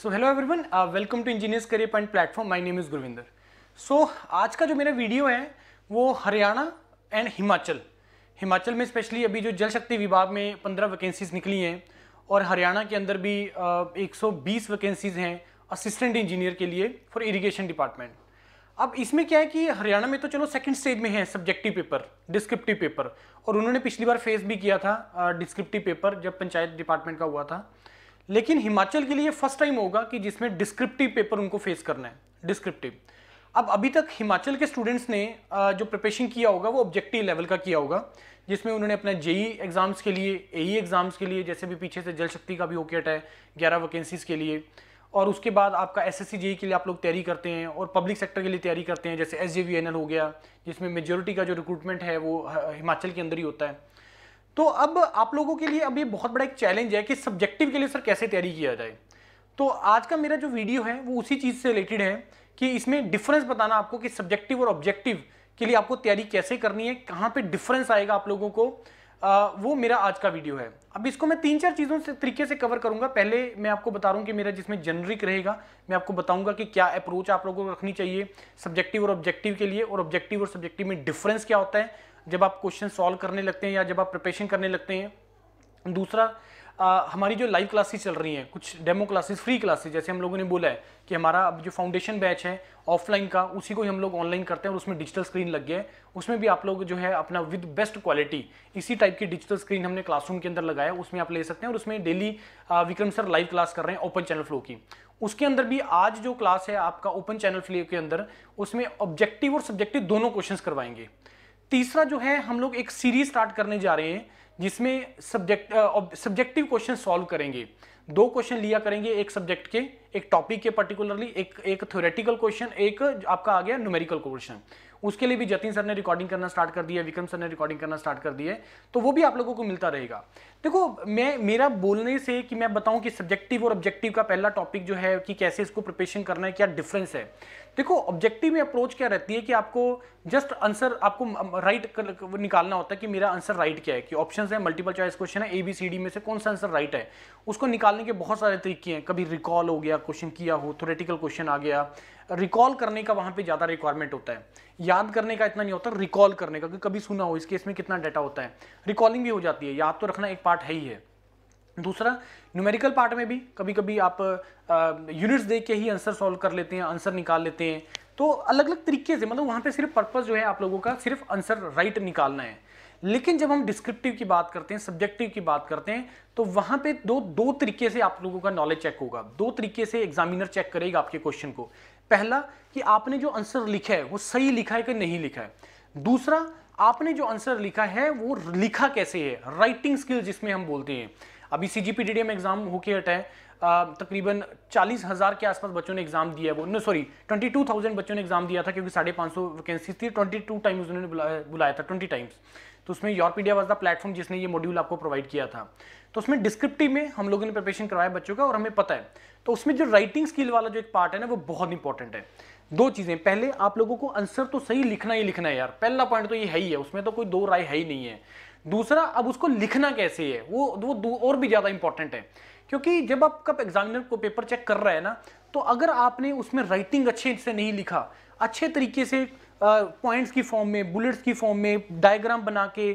so hello everyone welcome to engineers career point platform my name is Gurvinder so आज का जो मेरा video है वो हरियाणा एंड हिमाचल हिमाचल में स्पेशली अभी जो जल शक्ति विभाग में पंद्रह वैकेंसीज निकली हैं और हरियाणा के अंदर भी uh, एक सौ बीस वैकेंसीज हैं असिस्टेंट इंजीनियर के लिए फॉर इरीगेशन डिपार्टमेंट अब इसमें क्या है कि हरियाणा में तो चलो सेकंड स्टेज में है सब्जेक्टिव पेपर डिस्क्रिप्टिव पेपर और उन्होंने पिछली बार फेस भी किया था डिस्क्रिप्टिव uh, पेपर जब पंचायत डिपार्टमेंट का हुआ था लेकिन हिमाचल के लिए फर्स्ट टाइम होगा कि जिसमें डिस्क्रिप्टिव पेपर उनको फेस करना है डिस्क्रिप्टिव अब अभी तक हिमाचल के स्टूडेंट्स ने जो प्रिपरेशन किया होगा वो ऑब्जेक्टिव लेवल का किया होगा जिसमें उन्होंने अपने जेई एग्ज़ाम्स e के लिए ए एग्ज़ाम्स e के लिए जैसे भी पीछे से जल शक्ति का भी ओकेट है ग्यारह वैकेंसीज़ के लिए और उसके बाद आपका एस एस जेई के लिए आप लोग तैयारी करते हैं और पब्लिक सेक्टर के लिए तैयारी करते हैं जैसे एस हो गया जिसमें मेजोरिटी का जो रिक्रूटमेंट है वो हिमाचल के अंदर ही होता है तो अब आप लोगों के लिए अब ये बहुत बड़ा एक चैलेंज है कि सब्जेक्टिव के लिए सर कैसे तैयारी किया जाए तो आज का मेरा जो वीडियो है वो उसी चीज़ से रिलेटेड है कि इसमें डिफरेंस बताना आपको कि सब्जेक्टिव और ऑब्जेक्टिव के लिए आपको तैयारी कैसे करनी है कहाँ पे डिफरेंस आएगा आप लोगों को आ, वो मेरा आज का वीडियो है अब इसको मैं तीन चार चीज़ों से तरीके से कवर करूंगा पहले मैं आपको बता रहा हूँ कि मेरा जिसमें जनरिक रहेगा मैं आपको बताऊंगा कि क्या अप्रोच आप लोगों को रखनी चाहिए सब्जेक्टिव और ऑब्जेक्टिव के लिए और ऑब्जेक्टिव और सब्जेक्टिव में डिफरेंस क्या होता है जब आप क्वेश्चन सॉल्व करने लगते हैं या जब आप प्रिपरेशन करने लगते हैं दूसरा आ, हमारी जो लाइव क्लासेस चल रही हैं कुछ डेमो क्लासेस फ्री क्लासेस जैसे हम लोगों ने बोला है कि हमारा अब जो फाउंडेशन बैच है ऑफलाइन का उसी को ही हम लोग ऑनलाइन करते हैं और उसमें डिजिटल स्क्रीन लग गया है उसमें भी आप लोग जो है अपना विद बेस्ट क्वालिटी इसी टाइप की डिजिटल स्क्रीन हमने क्लासरूम के अंदर लगाया उसमें आप ले सकते हैं और उसमें daily Vikram sir live class कर रहे हैं ओपन चैनल फ्लो की उसके अंदर भी आज जो क्लास है आपका ओपन चैनल फ्लो के अंदर उसमें ऑब्जेक्टिव और सब्जेक्टिव दोनों क्वेश्चन करवाएंगे तीसरा जो है हम लोग एक सीरीज स्टार्ट करने जा रहे हैं जिसमें सब्जेक्ट सब्जेक्टिव क्वेश्चन सॉल्व करेंगे दो क्वेश्चन लिया करेंगे एक सब्जेक्ट के एक टॉपिक के पर्टिकुलरली एक एक थ्योरेटिकल क्वेश्चन एक आपका आ गया न्यूमेरिकल क्वेश्चन उसके लिए भी जतिन सर ने रिकॉर्डिंग करना स्टार्ट कर दिया विक्रम सर ने रिकॉर्डिंग करना स्टार्ट कर दिया तो वो भी आप लोगों को मिलता रहेगा देखो मैं मेरा बोलने से कि मैं बताऊं कि सब्जेक्टिव और ऑब्जेक्टिव का पहला टॉपिक जो है कि कैसे इसको प्रिपेशन करना है क्या डिफरेंस है देखो ऑब्जेक्टिव में अप्रोच क्या रहती है कि आपको जस्ट आंसर आपको राइट right निकालना होता है कि मेरा आंसर राइट क्या है कि ऑप्शन है मल्टीपल चॉइस क्वेश्चन है ए बी सी डी में से कौन सा आंसर राइट है उसको निकालने के बहुत सारे तरीके हैं कभी रिकॉल हो गया क्वेश्चन किया हो थोरेटिकल क्वेश्चन आ गया रिकॉल करने का वहाँ पे ज़्यादा रिक्वायरमेंट होता है याद करने का इतना नहीं होता रिकॉल करने का कि कभी सुना हो इस केस में कितना डाटा होता है रिकॉलिंग भी हो जाती है याद तो रखना एक पार्ट है ही है दूसरा न्यूमेरिकल पार्ट में भी कभी कभी आप यूनिट्स देख के ही आंसर सॉल्व कर लेते हैं आंसर निकाल लेते हैं तो अलग अलग तरीके से मतलब वहाँ पे सिर्फ पर्पज़ जो है आप लोगों का सिर्फ आंसर राइट निकालना है लेकिन जब हम डिस्क्रिप्टिव की बात करते हैं सब्जेक्टिव की बात करते हैं तो वहाँ पे दो दो तरीके से आप लोगों का नॉलेज चेक होगा दो तरीके से एग्जामिनर चेक करेगा आपके क्वेश्चन को पहला कि आपने जो आंसर लिखा है वो सही लिखा है कि नहीं लिखा है दूसरा आपने जो आंसर लिखा है वो लिखा कैसे है राइटिंग स्किल जिसमें हम बोलते हैं अभी सी जी पी एग्ज़ाम होके हटा है तकरीबन चालीस हज़ार के आसपास बच्चों ने एग्ज़ाम दिया है वो no sorry twenty two thousand बच्चों ने एग्ज़ाम दिया था क्योंकि साढ़े पाँच सौ वैकेंसी थी ट्वेंटी टू टाइम्स उन्होंने बुलाया बुलाया था ट्वेंटी टाइम्स तो उसमें योरपीडिया वॉज द प्लेटफॉर्म जिसने ये मॉड्यूल आपको प्रोवाइड किया था तो उसमें डिस्क्रिप्टिव में हम लोगों ने प्रिपरेशन करवाया बच्चों का और हमें पता है तो उसमें जो राइटिंग स्किल वाला जो एक पार्ट है ना वो बहुत इंपॉर्टेंट है दो चीज़ें पहले आप लोगों को आंसर तो सही लिखना ही लिखना है यार पहला पॉइंट तो ये है ही है उसमें तो कोई दो राय है ही नहीं है दूसरा अब उसको लिखना कैसे है वो वो और भी ज़्यादा इंपॉर्टेंट है क्योंकि जब कब एग्जामिनर को पेपर चेक कर रहा है ना तो अगर आपने उसमें राइटिंग अच्छे से नहीं लिखा अच्छे तरीके से पॉइंट्स की फॉर्म में बुलेट्स की फॉर्म में डायग्राम बना के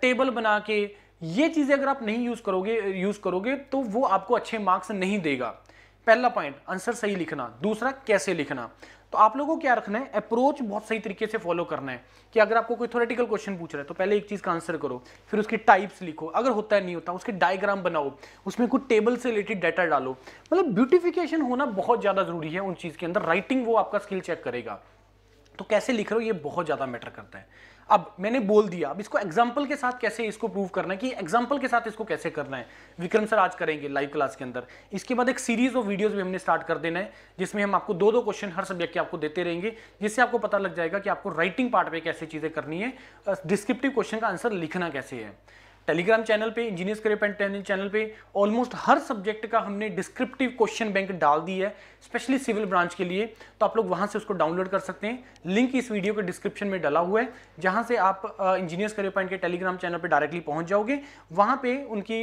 टेबल बना के ये चीज़ें अगर आप नहीं यूज़ करोगे यूज़ करोगे तो वो आपको अच्छे मार्क्स नहीं देगा पहला पॉइंट आंसर सही लिखना दूसरा कैसे लिखना तो आप लोगों को क्या रखना है अप्रोच बहुत सही तरीके से फॉलो करना है कि अगर आपको कोई थोरेटिकल क्वेश्चन पूछ रहा है तो पहले एक चीज़ का आंसर करो फिर उसकी टाइप्स लिखो अगर होता है नहीं होता उसके डायग्राम बनाओ उसमें कुछ टेबल से रिलेटेड डाटा डालो मतलब ब्यूटिफिकेशन होना बहुत ज़्यादा जरूरी है उन चीज़ के अंदर राइटिंग वो आपका स्किल चेक करेगा तो कैसे लिख रहे हो ये बहुत ज़्यादा मैटर करता है अब मैंने बोल दिया अब इसको एग्जाम्पल के साथ कैसे इसको प्रूव करना है कि एग्जाम्पल के साथ इसको कैसे करना है विक्रम सर आज करेंगे लाइव क्लास के अंदर इसके बाद एक सीरीज ऑफ वीडियोस भी हमने स्टार्ट कर देना है जिसमें हम आपको दो दो क्वेश्चन हर सब्जेक्ट के आपको देते रहेंगे जिससे आपको पता लग जाएगा कि आपको राइटिंग पार्ट में कैसे चीज़ें करनी है डिस्क्रिप्टिव क्वेश्चन का आंसर लिखना कैसे है टेलीग्राम चैनल पे इंजीनियर्स करियर पैटर्न चैनल पे ऑलमोस्ट हर सब्जेक्ट का हमने डिस्क्रिप्टिव क्वेश्चन बैंक डाल दी है स्पेशली सिविल ब्रांच के लिए तो आप लोग वहां से उसको डाउनलोड कर सकते हैं लिंक इस वीडियो के डिस्क्रिप्शन में डाला हुआ है जहाँ से आप इंजीनियर्स करियर पॉइंट के टेलीग्राम चैनल पर डायरेक्टली पहुँच जाओगे वहां पर उनकी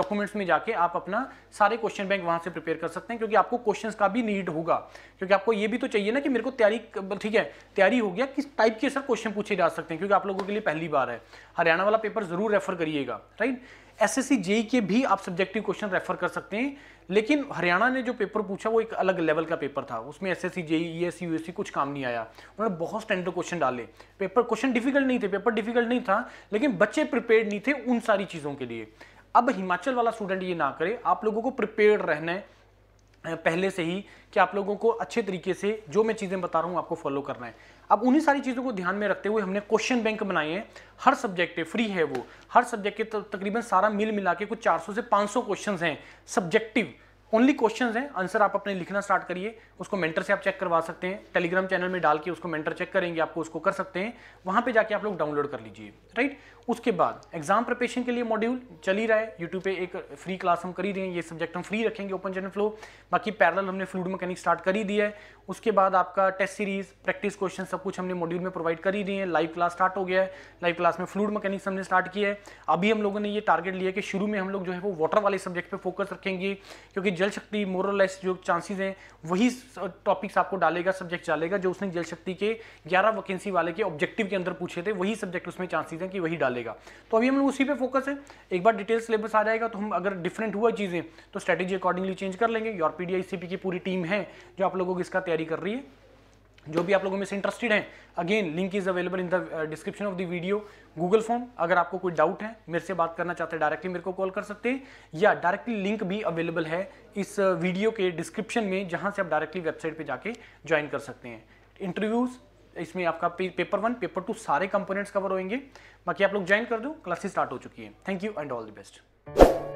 डॉक्यूमेंट्स में जाके आप अपना सारे क्वेश्चन बैंक वहाँ से प्रिपेयर कर सकते हैं क्योंकि आपको क्वेश्चन का भी नीड होगा क्योंकि आपको ये भी तो चाहिए ना कि मेरे को तैयारी ठीक है तैयारी हो गया किस टाइप के सर क्वेश्चन पूछे जा सकते हैं क्योंकि आप लोगों के लिए पहली बार है हरियाणा वाला पेपर जरूर रेफर करिएगा राइट एस एस जेई के भी आप सब्जेक्टिव क्वेश्चन रेफर कर सकते हैं लेकिन हरियाणा ने जो पेपर पूछा वो एक अलग लेवल का पेपर था उसमें S S C JE S U कुछ काम नहीं आया उन्होंने बहुत स्टैंडर्ड क्वेश्चन डाले पेपर क्वेश्चन डिफिकल्ट नहीं थे पेपर डिफिकल्ट नहीं था लेकिन बच्चे प्रिपेयर नहीं थे उन सारी चीज़ों के लिए अब हिमाचल वाला स्टूडेंट ये ना करे आप लोगों को प्रिपेयर रहना है पहले से ही कि आप लोगों को अच्छे तरीके से जो मैं चीज़ें बता रहा हूँ आपको फॉलो करना है अब उन्हीं सारी चीज़ों को ध्यान में रखते हुए हमने क्वेश्चन बैंक बनाए हैं हर सब्जेक्ट पे फ्री है वो हर सब्जेक्ट के तकरीबन सारा मिल मिला के कुछ 400 से 500 क्वेश्चंस हैं सब्जेक्टिव ओनली क्वेश्चन हैं आंसर आप अपने लिखना स्टार्ट करिए उसको मेंटर से आप चेक करवा सकते हैं टेलीग्राम चैनल में डाल के उसको मेंटर चेक करेंगे आपको उसको कर सकते हैं वहां पे जाके आप लोग डाउनलोड कर लीजिए राइट उसके बाद एग्जाम प्रिपेशन के लिए मॉड्यूल चल ही रहा है यूट्यूब पे एक फ्री क्लास हम कर ही रहे हैं ये सब्जेक्ट हम फ्री रखेंगे ओपन जनरल फ्लो बाकी पैरल हमने फ्लूड मैकेनिक स्टार्ट कर ही दिया है उसके बाद आपका टेस्ट सीरीज प्रैक्टिस क्वेश्चन सब कुछ हमने मॉड्यूल में प्रोवाइड कर ही दिए हैं लाइव क्लास स्टार्ट हो गया है लाइव क्लास में फ्लूड मैकेनिक्स हमने स्टार्ट किया है अभी हम लोगों ने ये टारगेट लिया कि शुरू में हम लोग जो है वो वाटर वाले सब्जेक्ट पर फोकस रखेंगे क्योंकि जल शक्ति मोरलेस जो चांसेस हैं वही टॉपिक्स आपको डालेगा सब्जेक्ट डालेगा जो उसने जल शक्ति के 11 वैकेंसी वाले के ऑब्जेक्टिव के अंदर पूछे थे वही सब्जेक्ट उसमें चांसेस हैं कि वही डालेगा तो अभी हम लोग उसी पे फोकस है एक बार डिटेल सिलेबस आ जाएगा तो हम अगर डिफरेंट हुआ चीज़ें तो स्ट्रेटेजी अकॉर्डिंगली चेंज कर लेंगे यूर पी की पूरी टीम है जो आप लोगों की इसका तैयारी कर रही है जो भी आप लोगों में से इंटरेस्टेड हैं again link is available in the description of the video Google form अगर आपको कोई डाउट है मेरे से बात करना चाहते हैं डायरेक्टली मेरे को कॉल कर सकते हैं या डायरेक्टली लिंक भी अवेलेबल है इस वीडियो uh, के डिस्क्रिप्शन में जहां से आप डायरेक्टली वेबसाइट पर जाके ज्वाइन कर सकते हैं इंटरव्यूज़ इसमें आपका पे, पेपर वन पेपर टू सारे कंपोनेंट्स कवर होंगे बाकी आप लोग ज्वाइन कर दो क्लासेस स्टार्ट हो चुकी है thank you and all the best